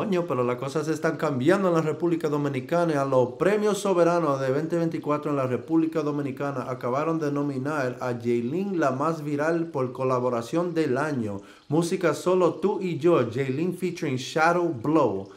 Coño, pero las cosas están cambiando en la República Dominicana. A los premios soberanos de 2024 en la República Dominicana acabaron de nominar a Jaylin la más viral por colaboración del año. Música solo tú y yo, Jaylin featuring Shadow Blow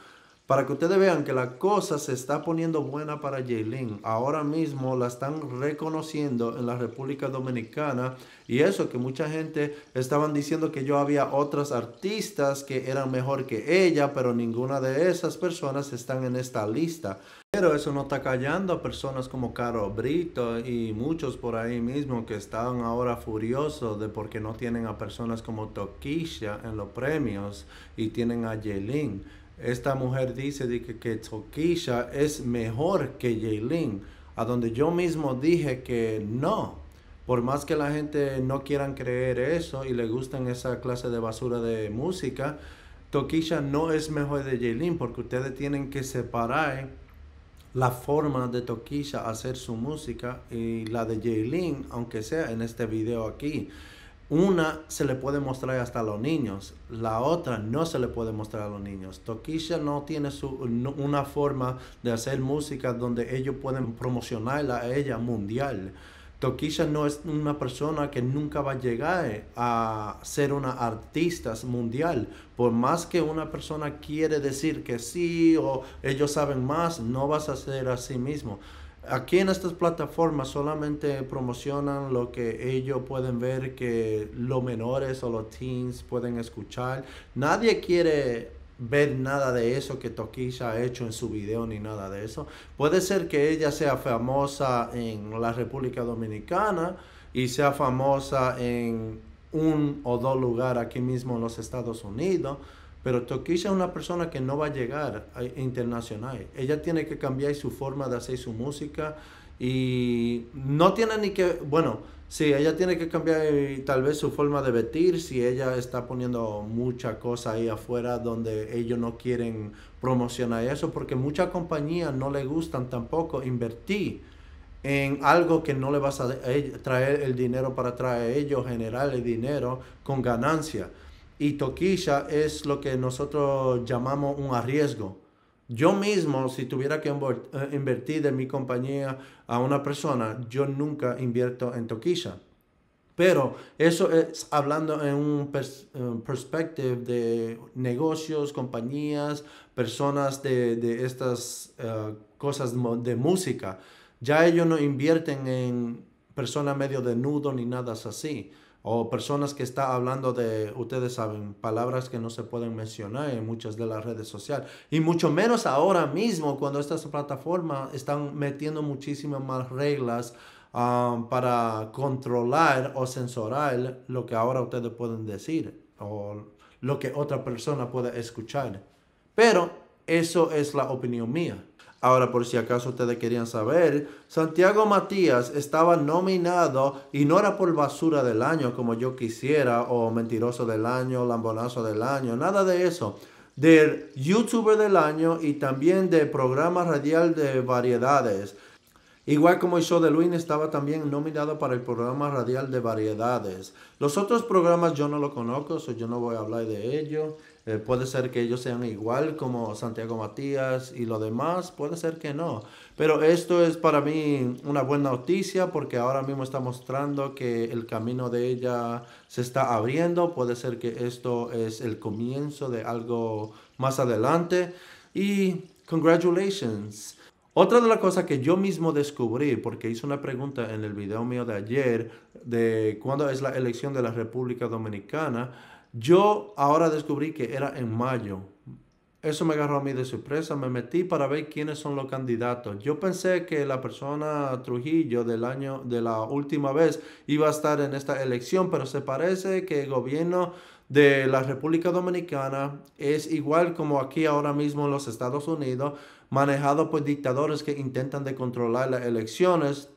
para que ustedes vean que la cosa se está poniendo buena para Jaylin. Ahora mismo la están reconociendo en la República Dominicana. Y eso que mucha gente estaban diciendo que yo había otras artistas que eran mejor que ella, pero ninguna de esas personas están en esta lista. Pero eso no está callando a personas como Caro Brito y muchos por ahí mismo que están ahora furiosos de por qué no tienen a personas como Tokisha en los premios y tienen a Yelin. Esta mujer dice que, que Tokisha es mejor que Jaylin, a donde yo mismo dije que no. Por más que la gente no quieran creer eso y le gusten esa clase de basura de música, Tokisha no es mejor de Jaylin porque ustedes tienen que separar la forma de Tokisha hacer su música y la de Jaylin, aunque sea en este video aquí. Una se le puede mostrar hasta a los niños, la otra no se le puede mostrar a los niños. Tokisha no tiene una forma de hacer música donde ellos pueden promocionarla a ella mundial. Tokisha no es una persona que nunca va a llegar a ser una artista mundial. Por más que una persona quiere decir que sí o ellos saben más, no vas a ser así mismo. Aquí en estas plataformas solamente promocionan lo que ellos pueden ver que los menores o los teens pueden escuchar. Nadie quiere ver nada de eso que Toquilla ha hecho en su video ni nada de eso. Puede ser que ella sea famosa en la República Dominicana y sea famosa en un o dos lugares aquí mismo en los Estados Unidos pero Toquilla es una persona que no va a llegar a internacional. Ella tiene que cambiar su forma de hacer su música y no tiene ni que, bueno, sí, ella tiene que cambiar eh, tal vez su forma de vestir si ella está poniendo mucha cosa ahí afuera donde ellos no quieren promocionar eso porque muchas compañías no le gustan tampoco invertir en algo que no le vas a eh, traer el dinero para traer ellos, generar el dinero con ganancia y toquilla es lo que nosotros llamamos un arriesgo. Yo mismo, si tuviera que eh, invertir en mi compañía a una persona, yo nunca invierto en toquilla. Pero eso es hablando en un eh, perspective de negocios, compañías, personas de, estas eh, cosas de música. Ya ellos no invierten en persona medio desnudo ni nada así o personas que están hablando de, ustedes saben, palabras que no se pueden mencionar en muchas de las redes sociales. Y mucho menos ahora mismo, cuando estas plataformas están metiendo muchísimas más reglas ah, para controlar o censurar lo que ahora ustedes pueden decir o lo que otra persona puede escuchar. Pero eso es la opinión mía. Ahora, por si acaso ustedes querían saber, Santiago Matías estaba nominado y no era por basura del año como yo quisiera, o mentiroso del año, lambonazo del año, nada de eso. Del youtuber del año y también de programa radial de variedades. Igual como hizo de Luis, estaba también nominado para el programa radial de variedades. Los otros programas yo no lo conozco, yo no voy a hablar de ellos. Eh, puede ser que ellos sean igual como Santiago Matías y lo demás, puede ser que no. Pero esto es para mí una buena noticia porque ahora mismo está mostrando que el camino de ella se está abriendo. Puede ser que esto es el comienzo de algo más adelante. Y congratulations. Otra de las cosas que yo mismo descubrí, porque hice una pregunta en el video mío de ayer de cuándo es la elección de la República Dominicana, yo ahora descubrí que era en mayo. Eso me agarró a mí de sorpresa. Me metí para ver quiénes son los candidatos. Yo pensé que la persona Trujillo del año de la última vez iba a estar en esta elección, pero se parece que el gobierno de la República Dominicana es igual como aquí ahora mismo en los Estados Unidos, manejado por dictadores que intentan de controlar las elecciones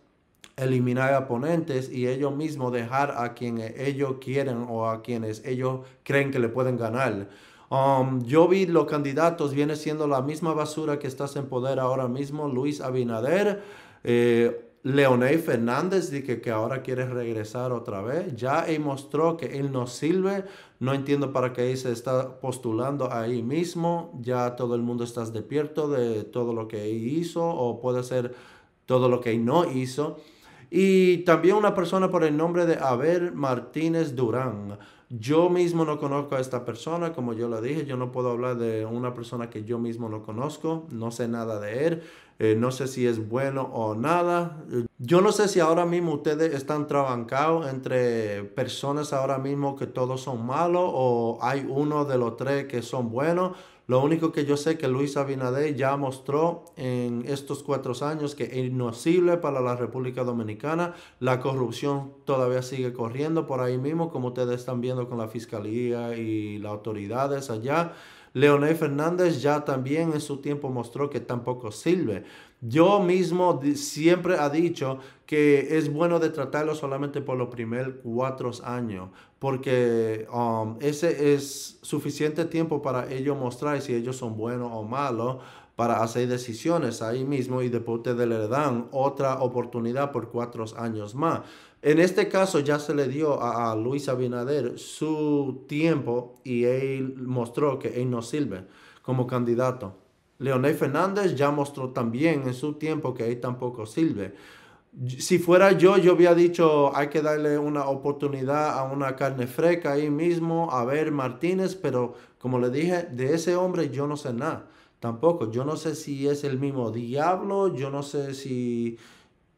eliminar oponentes y ellos mismos dejar a quien ellos quieren o a quienes ellos creen que le pueden ganar. Um, yo vi los candidatos, viene siendo la misma basura que estás en poder ahora mismo, Luis Abinader, eh, Leonel Fernández, y que, ahora quiere regresar otra vez. Ya él mostró que él no sirve, no entiendo para qué se está postulando ahí mismo, ya todo el mundo está despierto de todo lo que hizo o puede ser todo lo que no hizo. Y también una persona por el nombre de Abel Martínez Durán. Yo mismo no conozco a esta persona, como yo lo dije, yo no puedo hablar de una persona que yo mismo no conozco, no sé nada de él, eh, no sé si es bueno o nada. Yo no sé si ahora mismo ustedes están trabancados entre personas ahora mismo que todos son malos o hay uno de los tres que son buenos. Lo único que yo sé que Luis Abinader ya mostró en estos cuatro años que es inocible para la República Dominicana. La corrupción todavía sigue corriendo por ahí mismo, como ustedes están viendo con la fiscalía y las autoridades allá. Leonel Fernández ya también en su tiempo mostró que tampoco sirve. Yo mismo siempre ha dicho que es bueno de tratarlo solamente por los primeros cuatro años, porque um, ese es suficiente tiempo para ellos mostrar si ellos son buenos o malos, para hacer decisiones ahí mismo y después de le dan otra oportunidad por cuatro años más. En este caso ya se le dio a, Luis Abinader su tiempo y él mostró que él no sirve como candidato. Leonel Fernández ya mostró también en su tiempo que él tampoco sirve. Si fuera yo, yo había dicho, hay que darle una oportunidad a una carne fresca ahí mismo, a ver Martínez, pero como le dije, de ese hombre yo no sé nada tampoco. Yo no sé si es el mismo diablo, yo no sé si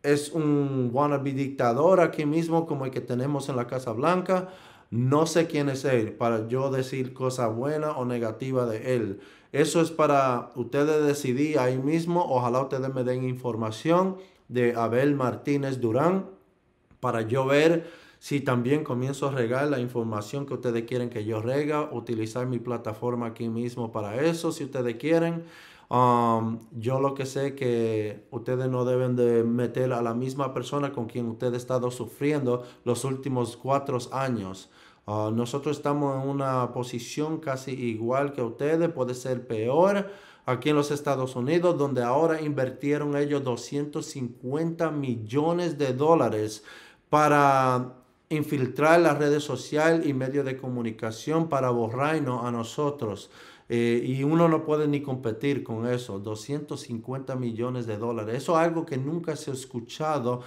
es un wannabe dictador aquí mismo como el que tenemos en la Casa Blanca. No sé quién es él para yo decir cosa buena o negativa de él. Eso es para ustedes decidir ahí mismo. Ojalá ustedes me den información de Abel Martínez Durán para yo ver si también comienzo a regar la información que ustedes quieren que yo rega, utilizar mi plataforma aquí mismo para eso, si ustedes quieren. Um, yo lo que sé que ustedes no deben de meter a la misma persona con quien ustedes han estado sufriendo los últimos cuatro años. Uh, nosotros estamos en una posición casi igual que ustedes, puede ser peor. Aquí en los Estados Unidos, donde ahora invirtieron ellos 250 millones de dólares para infiltrar las redes sociales y medios de comunicación para borrarnos a nosotros. Eh, y uno no puede ni competir con eso. 250 millones de dólares. Eso es algo que nunca se ha escuchado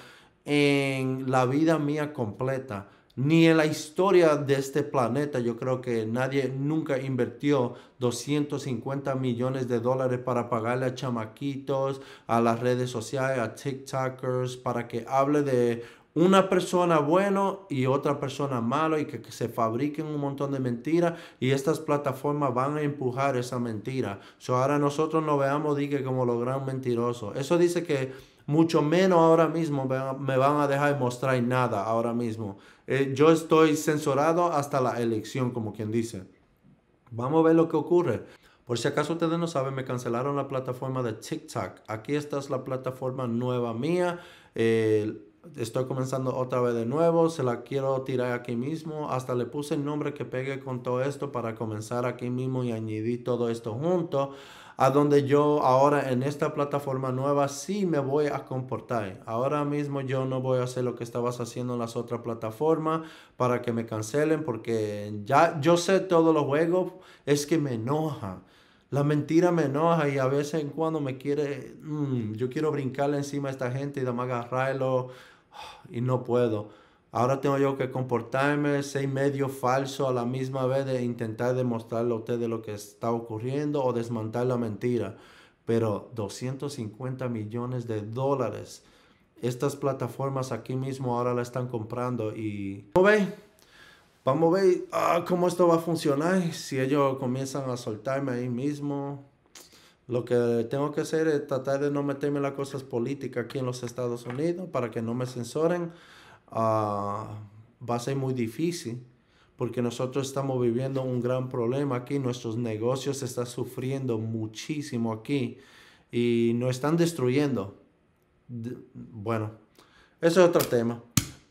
en la vida mía completa. Ni en la historia de este planeta, yo creo que nadie nunca invirtió 250 millones de dólares para pagarle a chamaquitos, a las redes sociales, a TikTokers, para que hable de una persona bueno y otra persona malo y que, se fabriquen un montón de mentiras y estas plataformas van a empujar esa mentira. So ahora nosotros no veamos dique como los gran mentirosos. Eso dice que mucho menos ahora mismo me van a dejar mostrar nada ahora mismo. Eh, yo estoy censurado hasta la elección, como quien dice. Vamos a ver lo que ocurre. Por si acaso ustedes no saben, me cancelaron la plataforma de TikTok. Aquí está la plataforma nueva mía estoy comenzando otra vez de nuevo, se la quiero tirar aquí mismo, hasta le puse el nombre que pegue con todo esto para comenzar aquí mismo y añadí todo esto junto, a donde yo ahora en esta plataforma nueva sí me voy a comportar. Ahora mismo yo no voy a hacer lo que estabas haciendo en las otras plataformas para que me cancelen porque ya yo sé todos los juegos, es que me enoja. La mentira me enoja y a veces en cuando me quiere, mm, yo quiero brincarle encima a esta gente y además agarrarlo y no puedo. Ahora tengo yo que comportarme, ser medio falso a la misma vez de intentar demostrarle a usted de lo que está ocurriendo o desmantelar la mentira. Pero 250 millones de dólares. Estas plataformas aquí mismo ahora la están comprando y... ¿Cómo ve? Vamos a ver ah, cómo esto va a funcionar. Si ellos comienzan a soltarme ahí mismo. Lo que tengo que hacer es tratar de no meterme en las cosas políticas aquí en los Estados Unidos para que no me censoren. Ah, va a ser muy difícil porque nosotros estamos viviendo un gran problema aquí. Nuestros negocios están sufriendo muchísimo aquí y nos están destruyendo. bueno, eso es otro tema.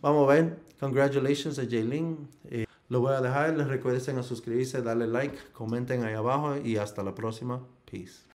Vamos a ver. Congratulations a Jaylin. Eh, lo voy a dejar. Les recuerden a suscribirse, darle like, comenten ahí abajo y hasta la próxima. Peace.